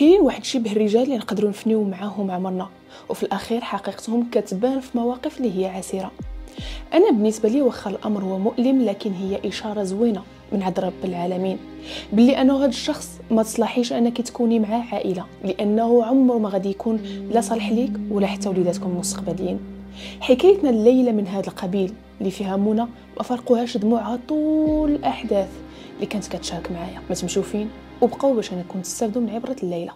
كاين واحد شبه الرجال اللي نقدروا نفنيو معاهم عمرنا وفي الاخير حقيقتهم كتبان في مواقف اللي هي عسيره انا بالنسبه لي واخا الامر هو مؤلم لكن هي اشاره زوينه من عند رب العالمين بلي انه هذا الشخص ما تصلحيش انك تكوني معاه عائله لانه عمره ما غادي يكون لا صالح ليك ولا حتى وليداتكم المستقبليين حكايتنا الليله من هذا القبيل اللي فيها منى ما فرقوهاش دموعها طول الاحداث اللي كانت كتشارك معايا ما تمشوفين فين وبقاو باش انكم تستافدوا من عبره الليله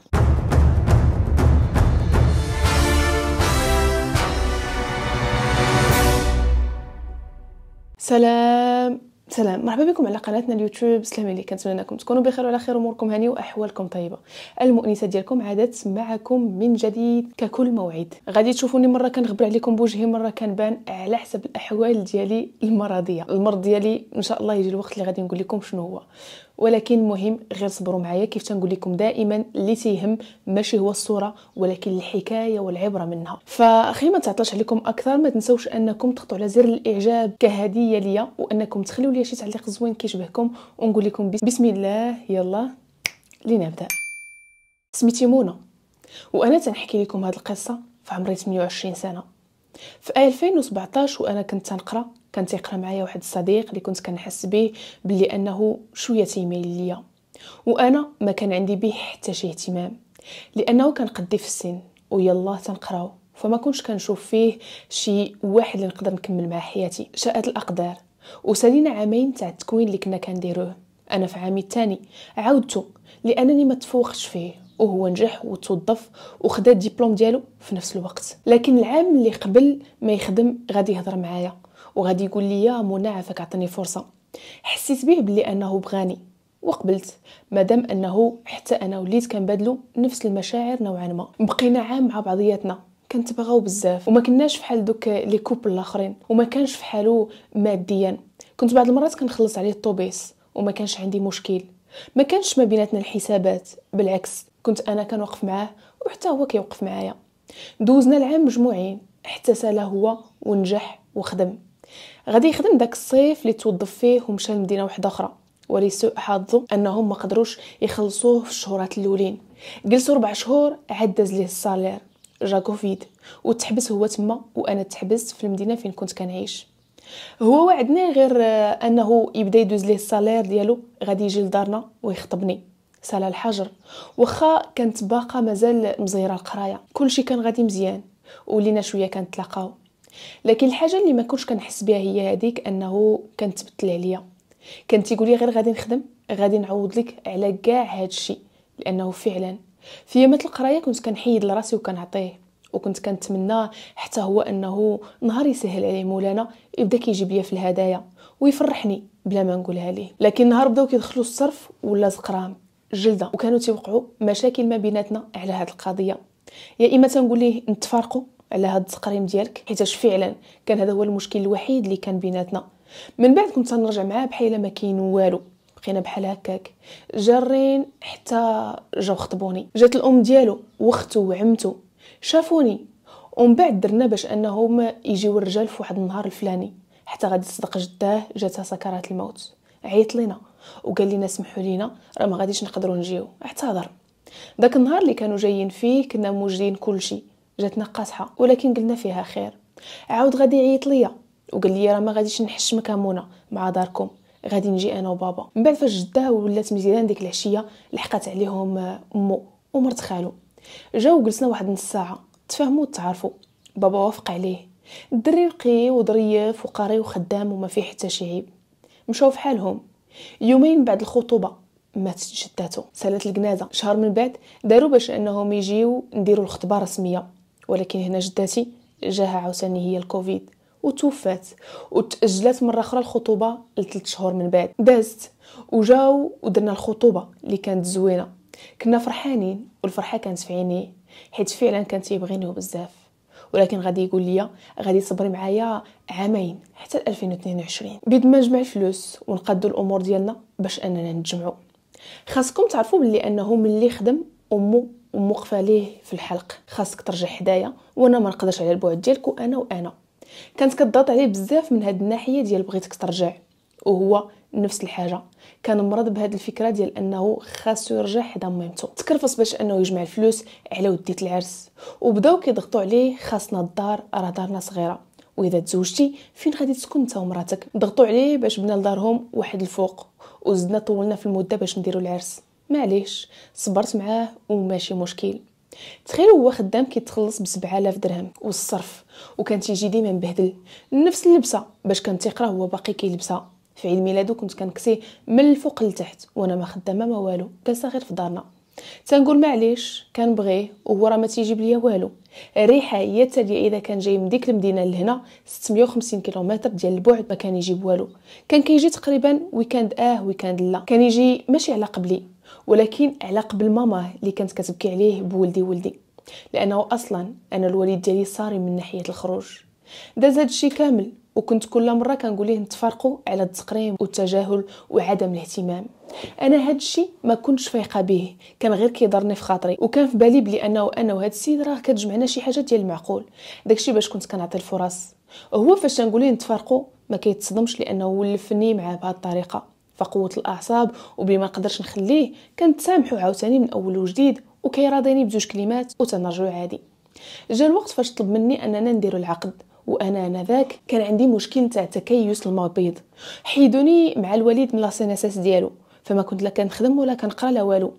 سلام سلام مرحبا بكم على قناتنا اليوتيوب سلام لي كنتمنى انكم تكونوا بخير وعلى خير اموركم هانيه واحوالكم طيبه المؤنسه ديالكم عادت معكم من جديد ككل موعد غادي تشوفوني مره كنغبر عليكم بوجهي مره كنبان على حسب الاحوال ديالي المرضيه المرض ديالي ان شاء الله يجي الوقت اللي غادي نقول لكم شنو هو ولكن مهم غير صبروا معايا كيف تنقول لكم دائما اللي تيهم ماشي هو الصوره ولكن الحكايه والعبره منها فخي ما تعطلش عليكم اكثر ما تنسوش انكم تضغطوا على زر الاعجاب كهديه ليا وانكم تخليو لي شي تعليق زوين كيشبهكم ونقول لكم بسم الله يلا لنبدا سميتي منى وانا تنحكي لكم هذه القصه في عمري 28 سنه في 2017 وانا كنت تنقرا كان تيقرا معايا واحد الصديق اللي كنت كنحس به بلي انه شويه تيميل ليا وانا ما كان عندي به حتى شي اهتمام لانه كان قدي في السن ويلا تنقراو فما كنتش كنشوف فيه شي واحد اللي نقدر نكمل معاه حياتي شاءت الاقدار وسالينا عامين تاع التكوين اللي كنا كنديروه انا في عامي الثاني عاودته لانني ما تفوقش فيه وهو نجح وتوظف وخدا الدبلوم ديالو في نفس الوقت لكن العام اللي قبل ما يخدم غادي يهضر معايا وغادي يقول لي يا منى عافاك عطيني فرصه حسيت به بلي انه بغاني وقبلت مادام انه حتى انا وليت كنبادلو نفس المشاعر نوعا ما بقينا عام مع بعضياتنا كنتبغاو بزاف وما كناش بحال دوك لي كوبل الاخرين وما كانش بحالو ماديا كنت بعض المرات كنخلص عليه الطوبيس وما كانش عندي مشكل ما كانش ما بيناتنا الحسابات بالعكس كنت انا كنوقف معاه وحتى هو كيوقف معايا دوزنا العام مجموعين حتى سالا هو ونجح وخدم غادي يخدم داك الصيف اللي توظف فيه ومشى لمدينه واحده اخرى ولسوء حظه انهم ما قدروش يخلصوه في الشهورات الاولين جلسوا ربع شهور عاد داز ليه الصالير جا كوفيد وتحبس هو تما وانا تحبست في المدينه فين كنت كنعيش هو وعدني غير آه، انه يبدا يدوز ليه الصالير ديالو غادي يجي لدارنا ويخطبني سالا الحجر واخا كانت باقا مازال مزيره القرايه كلشي كان غادي مزيان ولينا شويه كنتلاقاو لكن الحاجه اللي ما كنتش كنحس بها هي هذيك انه تبتل عليا كان تيقول غير غادي نخدم غادي نعوض لك على كاع هادشي لانه فعلا في يامات القرايه كنت كنحيد لراسي وكنعطيه وكنت كنتمنى حتى هو انه نهار يسهل عليه مولانا يبدا كيجيب ليا في الهدايا ويفرحني بلا ما نقولها ليه لكن نهار بداو كيدخلوا الصرف ولا زقرام جلده وكانوا تيوقعوا مشاكل ما بيناتنا على هاد القضيه يا اما تنقول ليه نتفارقوا على هذا التقريم ديالك حيتاش فعلا كان هذا هو المشكل الوحيد اللي كان بيناتنا من بعد كنت نرجع معاه بحال ما كاين والو بقينا بحال هكاك جارين حتى جاو خطبوني جات الام ديالو وختو وعمتو شافوني ومن بعد درنا باش انهم يجيو الرجال في واحد النهار الفلاني حتى غادي تصدق جداه جاتها سكرات الموت عيط لينا وقال لنا سمحوا لينا راه ما غاديش نقدروا نجيو اعتذر داك النهار اللي كانوا جايين فيه كنا موجدين كلشي جاتنا قاصحه ولكن قلنا فيها خير عاود غادي يعيط ليا وقال لي راه ما غاديش نحشمك امونه مع داركم غادي نجي انا وبابا من بعد فاش جداه ولات مزيان ديك العشيه لحقات عليهم آه، امو ومرت خالو جاو جلسنا واحد نص ساعه تفاهموا وتعرفوا بابا وافق عليه الدري رقي وظريف وقري وخدام وما فيه حتى شي عيب مشاو فحالهم يومين بعد الخطوبه ماتت جداتو سالت الجنازه شهر من بعد داروا باش انهم يجيو نديروا الخطبه رسميه ولكن هنا جداتي جاها عاوتاني هي الكوفيد وتوفات وتأجلات مرة أخرى الخطوبة لثلاث شهور من بعد دازت وجاو ودرنا الخطوبة اللي كانت زوينة كنا فرحانين والفرحة كانت في عينيه حيت فعلا كان تيبغيني بزاف ولكن غادي يقول لي غادي تصبري معايا عامين حتى 2022 بيد ما نجمع الفلوس ونقدو الامور ديالنا باش اننا نتجمعوا خاصكم تعرفوا بلي انه ملي خدم امو وموقفه ليه في الحلق خاصك ترجع حدايا وانا ما نقدرش على البعد ديالك وانا وانا كانت كضغط عليه بزاف من هاد الناحيه ديال بغيتك ترجع وهو نفس الحاجه كان مرض بهاد الفكره ديال انه خاصو يرجع حدا ميمتو تكرفص باش انه يجمع الفلوس على وديت العرس وبداو كيضغطوا عليه خاصنا الدار راه دارنا صغيره واذا تزوجتي فين غادي تسكن انت ومراتك ضغطوا عليه باش بنا لدارهم واحد الفوق وزدنا طولنا في المده باش نديروا العرس معليش صبرت معاه وماشي مشكل تخيل هو خدام كيتخلص ب 7000 درهم والصرف وكان تيجي ديما مبهدل نفس اللبسه باش كان تيقرا هو باقي كيلبسها في عيد ميلادو كنت كنكسي من الفوق لتحت وانا ما خدامه ما والو كان غير في دارنا تنقول معليش كنبغيه وهو راه ما تيجيب ليا والو الريحه هي تاليه اذا كان جاي من ديك المدينه لهنا 650 كيلومتر ديال البعد ما كان يجيب والو كان كيجي تقريبا ويكاند اه ويكاند لا كان يجي ماشي على قبلي ولكن على قبل ماما اللي كانت كتبكي عليه بولدي ولدي لانه اصلا انا الوالد ديالي صارم من ناحيه الخروج داز هادشي كامل وكنت كل مره كنقول ليه نتفارقوا على التقريم والتجاهل وعدم الاهتمام انا هادشي ما كنتش فايقه به كان غير كيضرني في خاطري وكان في بالي بلي انه انا وهاد السيد راه كتجمعنا شي حاجه ديال المعقول داكشي باش كنت كنعطي الفرص هو فاش كنقول ليه نتفارقوا ما كيتصدمش لانه ولفني معاه بهاد الطريقه فقوه الاعصاب وبما قدرش نخليه كنتسامحوا عاوتاني من اول وجديد وكيراضيني بجوج كلمات وتنرجعو عادي جا الوقت فاش طلب مني اننا نديرو العقد وانا انذاك كان عندي مشكل تاع تكيس المبيض حيدوني مع الوليد من لاسيناساس ديالو فما كنت لا كنخدم ولا كنقرا لا والو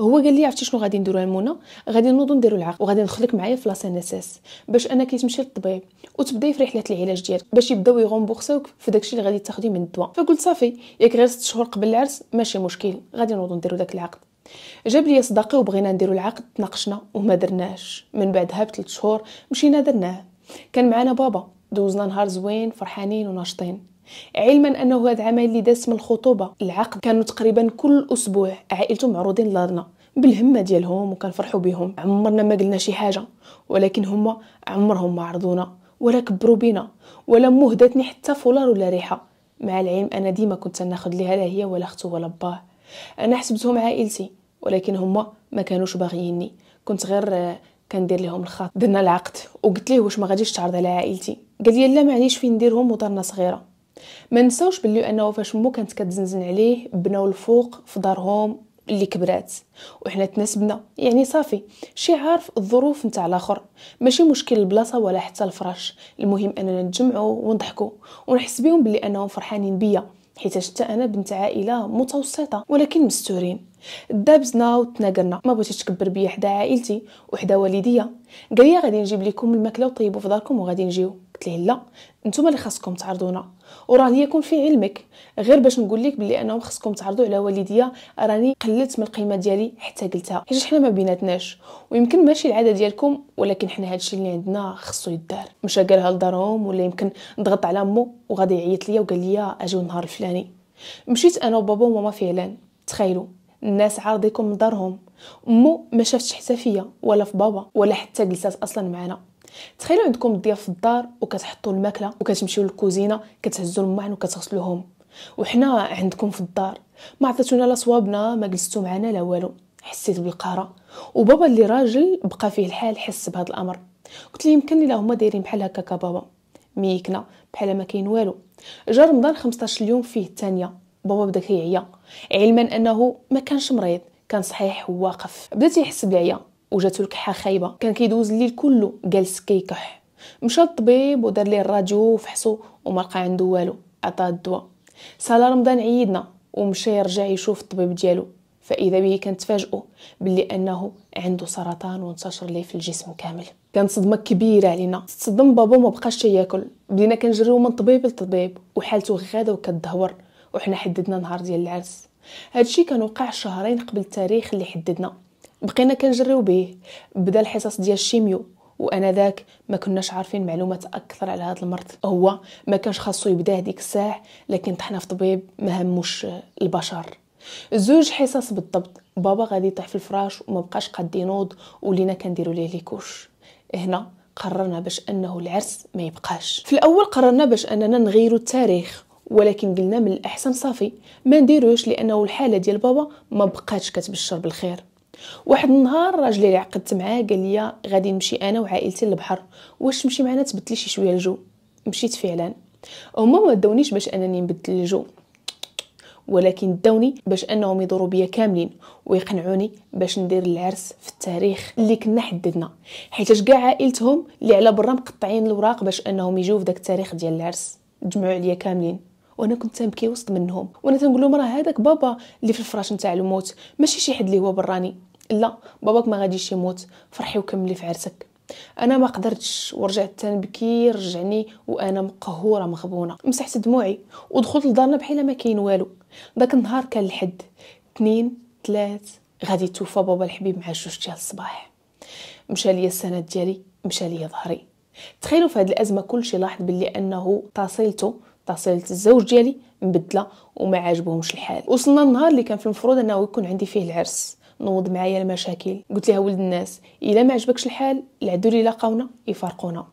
هو قال لي عرفتي شنو غادي نديرو المونة غادي نوضو نديرو العقد وغادي ندخلك معايا في لاسين اس اس باش انا كيتمشي للطبيب وتبداي في رحله العلاج ديالك باش يبداو يغومبورسيوك في داكشي اللي غادي تاخدي من الدواء فقلت صافي ياك غير 6 شهور قبل العرس ماشي مشكل غادي نوضو نديرو داك العقد جاب لي صداقي وبغينا نديرو العقد تناقشنا وما درناش من بعدها بثلاث شهور مشينا درناه كان معنا بابا دوزنا نهار زوين فرحانين وناشطين علما انه هذا العمل اللي دازت من الخطوبه العقد كانوا تقريبا كل اسبوع عائلته معروضين لنا بالهمه ديالهم وكنفرحوا بهم عمرنا ما قلنا شي حاجه ولكن هما عمرهم ما عرضونا ولا كبروا بينا ولا مهدتني حتى فولار ولا ريحه مع العلم انا ديما كنت ناخذ ليها لا هي ولا اختو ولا باه انا حسبتهم عائلتي ولكن هما ما كانوش باغييني كنت غير آه، كندير لهم الخط درنا العقد وقلت ليه واش ما غاديش تعرض على عائلتي قال لي لا معليش فين نديرهم ودارنا صغيره ما نساوش باللي انه فاش مو كانت كتزنزن عليه بناو الفوق في دارهم اللي كبرات وحنا تناسبنا يعني صافي شي عارف الظروف نتاع الاخر ماشي مشكل البلاصه ولا حتى الفراش المهم اننا نتجمعوا ونضحكوا ونحس بهم بلي انهم فرحانين بيا حيت حتى انا بنت عائله متوسطه ولكن مستورين دابزنا وتناقلنا ما بغيتش تكبر بيا حدا عائلتي وحدا والديا قال لي غادي نجيب لكم الماكله وطيبوا في داركم وغادي نجيو قلت ليه لا نتوما اللي خاصكم تعرضونا وراه يكون في علمك غير باش نقول لك بلي انهم خاصكم تعرضوا على والديا راني قللت من القيمه ديالي حتى قلتها حيت حنا ما بيناتناش ويمكن ماشي العاده ديالكم ولكن حنا هادشي اللي عندنا خصو يدار مشى قالها لدارهم ولا يمكن ضغط على مو وغادي يعيط ليا وقال ليا اجي النهار الفلاني مشيت انا وبابا وماما فعلا تخيلوا الناس عارضيكم من دارهم امو ما شافتش حتى فيا ولا في بابا ولا حتى جلسات اصلا معنا تخيلوا عندكم الضياف في الدار وكتحطوا الماكله وكتمشيو للكوزينه كتهزوا الماعن وكتغسلوهم وحنا عندكم في الدار ما عطيتونا لا صوابنا ما جلستو معنا لا والو حسيت بالقهره وبابا اللي راجل بقى فيه الحال حس بهذا الامر قلت لي يمكن الا هما دايرين بحال هكا كبابا ميكنا بحال ما كاين والو جا رمضان 15 اليوم فيه الثانيه بابا بدا كيعيا علما انه ما كانش مريض كان صحيح وواقف بدا تيحس بالعيا وجاتو الكحه خايبه كان كيدوز الليل كله جالس كيكح مشى الطبيب ودار ليه الراديو وفحصو وما لقى عنده والو عطاه الدواء صلى رمضان عيدنا ومشى يرجع يشوف الطبيب ديالو فاذا به كان بلي باللي انه عنده سرطان وانتشر ليه في الجسم كامل كانت صدمه كبيره علينا تصدم بابا ما بقاش ياكل بدينا كنجريو من طبيب لطبيب وحالته غاده وكتدهور وحنا حددنا نهار ديال العرس هادشي كان وقع شهرين قبل التاريخ اللي حددنا بقينا كنجريو به بدا الحصص ديال الشيميو وانا ذاك ما كناش عارفين معلومات اكثر على هذا المرض هو ما كانش خاصو يبدا هذيك الساعه لكن طحنا في طبيب ما هموش البشر زوج حصص بالضبط بابا غادي يطيح في الفراش وما بقاش قاد ينوض ولينا كنديروا ليه ليكوش هنا قررنا باش انه العرس ما يبقاش في الاول قررنا باش اننا نغيروا التاريخ ولكن قلنا من الاحسن صافي ما نديروش لانه الحاله ديال بابا ما بقاتش كتبشر بالخير واحد النهار راجلي اللي عقدت معاه قال لي غادي نمشي انا وعائلتي للبحر واش تمشي معنا تبدلي شي شويه الجو مشيت فعلا هما ما داونيش باش انني نبدل الجو ولكن داوني باش انهم يدوروا بيا كاملين ويقنعوني باش ندير العرس في التاريخ اللي كنا حددنا حيت كاع عائلتهم اللي على برا مقطعين الوراق باش انهم يجيو في داك التاريخ ديال العرس جمعوا عليا كاملين وانا كنت تنبكي وسط منهم وانا تنقول لهم راه هذاك بابا اللي في الفراش نتاع الموت ماشي شي حد اللي هو براني لا باباك ما غاديش يموت فرحي وكملي في عرسك انا ما قدرتش ورجعت تنبكي رجعني وانا مقهوره مغبونه مسحت دموعي ودخلت لدارنا بحال ما كاين والو داك النهار كان الحد اثنين ثلاث غادي توفى بابا الحبيب مع جوج ديال الصباح مشى ليا السند ديالي مشى ليا ظهري تخيلوا في هذه الازمه كلشي لاحظ باللي انه تصيلته تصيلة الزوج ديالي مبدله وما عاجبهمش الحال وصلنا النهار اللي كان في المفروض انه يكون عندي فيه العرس نوض معايا المشاكل قلت لها ولد الناس الا ما عجبكش الحال العدو اللي لاقاونا يفارقونا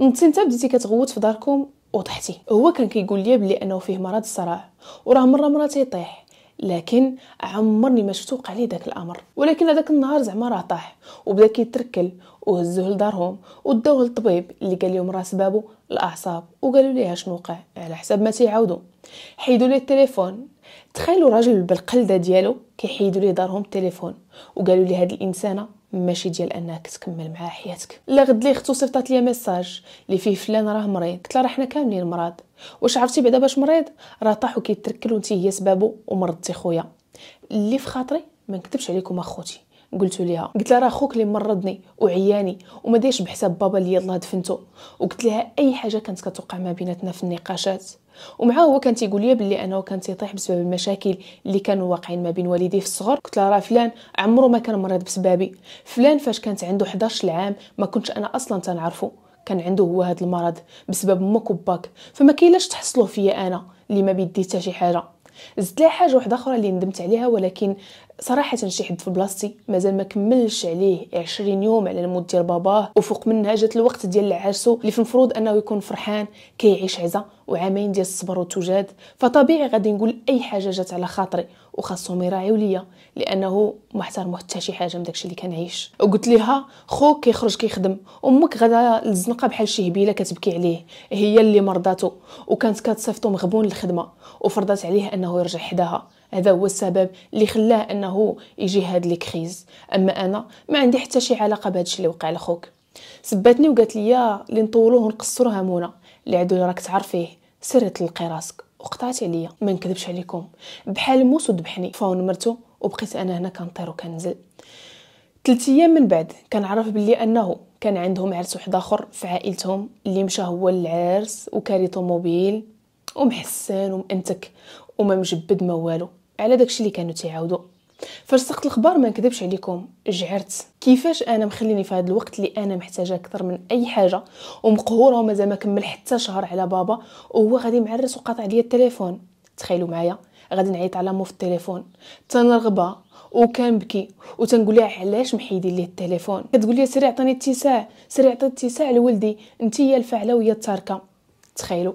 نتي نتا بديتي كتغوت في داركم وطحتي هو كان كيقول لي بلي انه فيه مرض الصرع وراه مره مره تيطيح لكن عمرني ما شفتو وقع ليه داك الامر ولكن هذاك النهار زعما راه طاح وبدا كيتركل وهزوه لدارهم وداوه للطبيب اللي قال لهم راه سبابو الاعصاب وقالوا ليه شنو وقع على حساب ما تيعاودوا حيدوا ليه التليفون تخيلوا راجل بالقلده ديالو كيحيدوا ليه دارهم التليفون وقالوا لي هاد الانسانه ماشي ديال انك تكمل معاه حياتك لا غد لي اختو صيفطات ليا ميساج اللي فيه فلان راه مريض قلت لها راه حنا كاملين مراض واش عرفتي بعدا باش مريض راه طاح وكيتركل وانت هي سبابو ومرضتي خويا اللي في خاطري ما نكتبش عليكم اخوتي قلت ليها قلت لها راه خوك اللي مرضني وعياني وما دايرش بحساب بابا اللي يلاه دفنته وقلت لها اي حاجه كانت كتوقع ما بيناتنا في النقاشات ومعه هو كان تيقول لي بلي انا كان تيطيح بسبب المشاكل اللي كانوا واقعين ما بين والديه في الصغر قلت لها راه فلان عمره ما كان مريض بسبابي فلان فاش كانت عنده 11 عام ما كنتش انا اصلا تنعرفه كان عنده هو هذا المرض بسبب امك وباك فما كاينلاش تحصلوه فيا انا اللي ما بيدي حتى شي حاجه زدت لها حاجه واحده اخرى اللي ندمت عليها ولكن صراحة شي حد في بلاصتي مازال ما كملش عليه 20 يوم على الموت ديال باباه وفوق منها جات الوقت ديال عرسو اللي في المفروض انه يكون فرحان كيعيش عزة وعامين ديال الصبر والتجاد فطبيعي غادي نقول اي حاجة جات على خاطري وخاصهم يراعيو ليا لانه ما احترموا حتى شي حاجه من داكشي اللي كنعيش وقلت ليها خوك كيخرج كيخدم امك غدا الزنقه بحال شي هبيله كتبكي عليه هي اللي مرضاتو وكانت كتصيفطو مغبون للخدمه وفرضت عليه انه يرجع حداها هذا هو السبب اللي خلاه انه يجي هاد لي كريز اما انا ما عندي حتى شي علاقه بهادشي اللي وقع لخوك سباتني وقالت لي اللي نطولوه ونقصروها منى اللي عدو راك تعرفيه سير تلقي راسك وقطعت عليا ما نكذبش عليكم بحال موس ودبحني فون مرتو وبقيت انا هنا كنطير وكنزل ثلاث ايام من بعد كنعرف بلي انه كان عندهم عرس واحد اخر في عائلتهم اللي مشى هو للعرس وكاري طوموبيل ومحسن ومأنتك وما مجبد ما والو على داكشي اللي كانوا تيعاودوا فاش الخبر ما نكذبش عليكم جعرت كيفاش انا مخليني في هذا الوقت اللي انا محتاجه اكثر من اي حاجه ومقهوره ومازال ما كمل حتى شهر على بابا وهو غادي معرس وقاطع ليا التليفون تخيلوا معايا غادي نعيط على مو في التليفون وكان وكنبكي وتنقول لها علاش محيدي ليه التليفون كتقول لي سريع عطيني اتساع سريع عطي اتساع لولدي انت هي الفعله وهي التاركه تخيلوا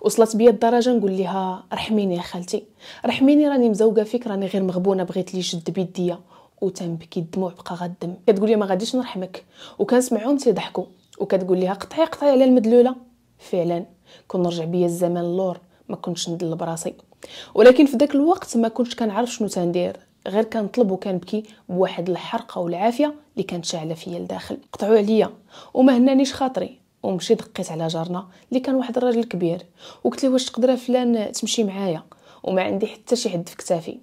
وصلت بيا الدرجه نقول لها رحميني يا خالتي رحميني راني مزوقه فيك راني غير مغبونه بغيت لي جد بيديا وتنبكي الدموع بقى غدم كتقول لي ما غاديش نرحمك وكنسمعهم تيضحكوا وكتقول ليها قطعي قطعي على المدلوله فعلا كون نرجع بيا الزمان اللور ما كنتش ندل براسي ولكن في ذاك الوقت ما كنتش كنعرف شنو تندير غير كنطلب وكنبكي بواحد الحرقه والعافيه اللي كانت شاعله فيا لداخل قطعوا عليا وما هنانيش خاطري ومشي دقيت على جارنا اللي كان واحد الراجل كبير وقلت ليه واش تقدر فلان تمشي معايا وما عندي حتى شي حد في كتافي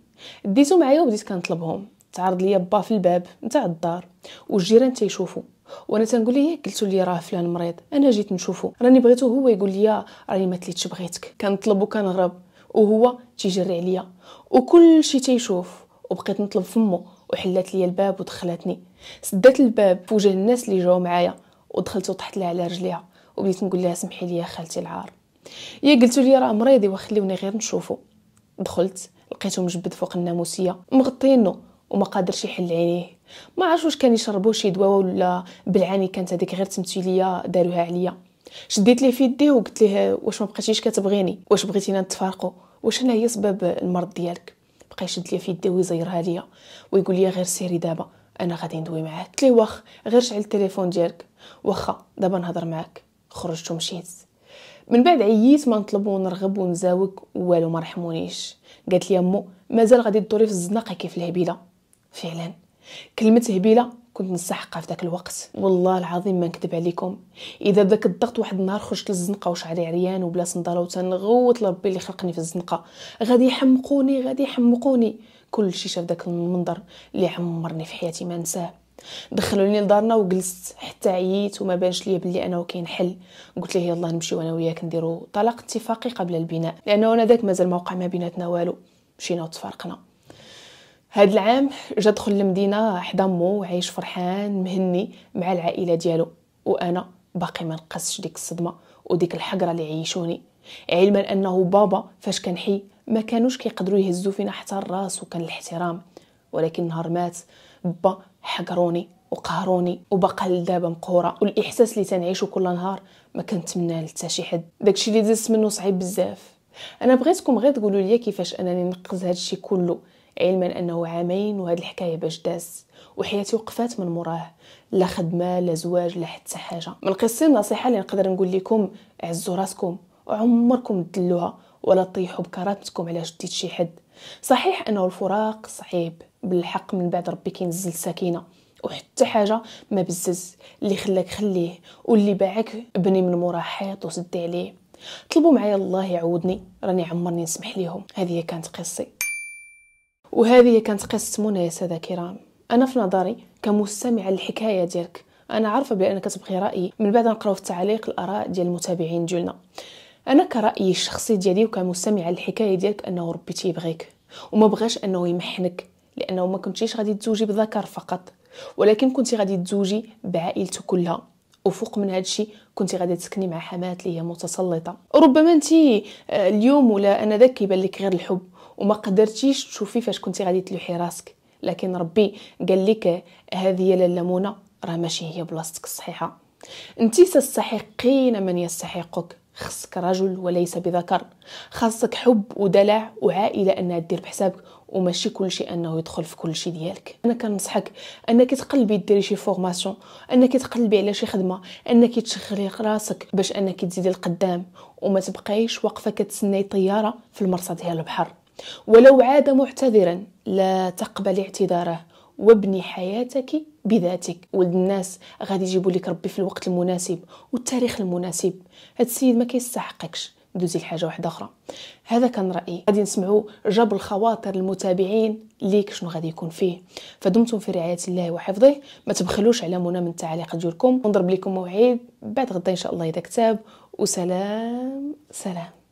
ديتو معايا وبديت كنطلبهم تعرض ليا با في الباب نتاع الدار والجيران تيشوفوا وانا تنقول ليه قلتوا لي راه فلان مريض انا جيت نشوفه راني بغيتو هو يقول لي راني ما تليتش بغيتك كنطلب وكنهرب وهو تيجري عليا وكل شيء تيشوف وبقيت نطلب فمو وحلات لي الباب ودخلتني سدات الباب في وجه الناس اللي جاو معايا ودخلت وطحت لها على رجليها وبديت نقول لها سمحي لي خالتي العار هي قلت لي راه مريضي وخليوني غير نشوفه دخلت لقيته مجبد فوق الناموسيه مغطينه وما قادرش يحل عينيه ما عرفش واش كان يشربو شي دواء ولا بالعاني كانت هذيك غير تمثيليه داروها عليا شديت ليه في يديه وقلت ليه واش ما بقيتيش كتبغيني واش بغيتينا نتفارقوا واش انا هي سبب المرض ديالك بقى يشد ليا في يديه ويزيرها ليا ويقول لي غير سيري دابا انا غادي ندوي معاك قلت واخ غير شعل التليفون ديالك واخا دابا نهضر معاك خرجت ومشيت من بعد عييت ما نطلب ونرغب ونزاوك والو ما رحمونيش قالت لي امو مازال غادي تدوري في الزناقه كيف الهبيله فعلا كلمه هبيله كنت نستحقها في ذاك الوقت والله العظيم ما نكذب عليكم اذا بداك الضغط واحد النهار خرجت للزنقه وشعري عريان وبلا صنداله وتنغوت لربي اللي خلقني في الزنقه غادي يحمقوني غادي يحمقوني كل شي شاف داك المنظر اللي عمرني في حياتي ما نساه دخلوني لدارنا وجلست حتى عييت وما بانش ليا بلي انا وكاين حل قلت ليه يلا نمشيو انا وياك نديرو طلاق اتفاقي قبل البناء لانه انا داك مازال ما وقع ما بيناتنا والو مشينا وتفارقنا هاد العام جا دخل المدينه حدا مو عايش فرحان مهني مع العائله ديالو وانا باقي ما نقصش ديك الصدمه وديك الحقره اللي عيشوني علما انه بابا فاش كان حي ما كانوش كيقدروا يهزوا فينا حتى الراس وكان الاحترام ولكن نهار مات با حقروني وقهروني وبقى لدابا مقهوره والاحساس اللي تنعيشه كل نهار ما كنتمنى لتا شي حد داكشي اللي دزت منه صعيب بزاف انا بغيتكم غير تقولوا لي كيفاش انني نقز هادشي كله علما انه عامين وهاد الحكايه باش داز وحياتي وقفات من مراه لا خدمه لا زواج لا حتى حاجه من قصه النصيحه اللي نقدر نقول لكم عزوا راسكم وعمركم تدلوها ولا تطيحوا بكرامتكم على جديد شي حد صحيح انه الفراق صعيب بالحق من بعد ربي كينزل سكينه وحتى حاجه ما بزز اللي خلاك خليه واللي باعك بني من مورا حيط وسدي عليه طلبوا معايا الله يعودني راني عمرني نسمح ليهم هذه كانت قصتي وهذه كانت قصه منى يا ساده كرام انا في نظري كمستمعه للحكايه ديالك انا عارفه بانك كتبغي رايي من بعد نقراو في التعاليق الاراء ديال المتابعين جلنا انا كرايي الشخصي ديالي وكمستمعه للحكايه ديالك انه ربي تيبغيك وما بغاش انه يمحنك لانه ما كنتيش غادي تزوجي بذكر فقط ولكن كنتي غادي تزوجي بعائلته كلها وفوق من هذا الشيء كنتي غادي تسكني مع حمات اللي هي متسلطه ربما انت آه، اليوم ولا انا ذاك كيبان لك غير الحب وما قدرتيش تشوفي فاش كنتي غادي تلوحي راسك لكن ربي قال لك آه، هذه هي لاله منى راه ماشي هي بلاصتك الصحيحه انت تستحقين من يستحقك خصك رجل وليس بذكر خاصك حب ودلع وعائله انها دير بحسابك وماشي كلشي انه يدخل في شيء ديالك انا كنصحك انك تقلبي ديري شي فورماسيون انك تقلبي على شي خدمه انك تشغلي راسك باش انك تزيدي القدام وما تبقايش واقفه كتسناي طياره في المرصد ديال البحر ولو عاد معتذرا لا تقبل اعتذاره وابني حياتك بذاتك ولد الناس غادي يجيبوا لك ربي في الوقت المناسب والتاريخ المناسب هاد السيد ما كيستحقكش دوزي لحاجه واحده اخرى هذا كان رايي غادي نسمعوا جاب الخواطر المتابعين ليك شنو غادي يكون فيه فدمتم في رعايه الله وحفظه ما تبخلوش على منى من التعليق ديالكم ونضرب لكم موعد بعد غدا ان شاء الله اذا كتاب وسلام سلام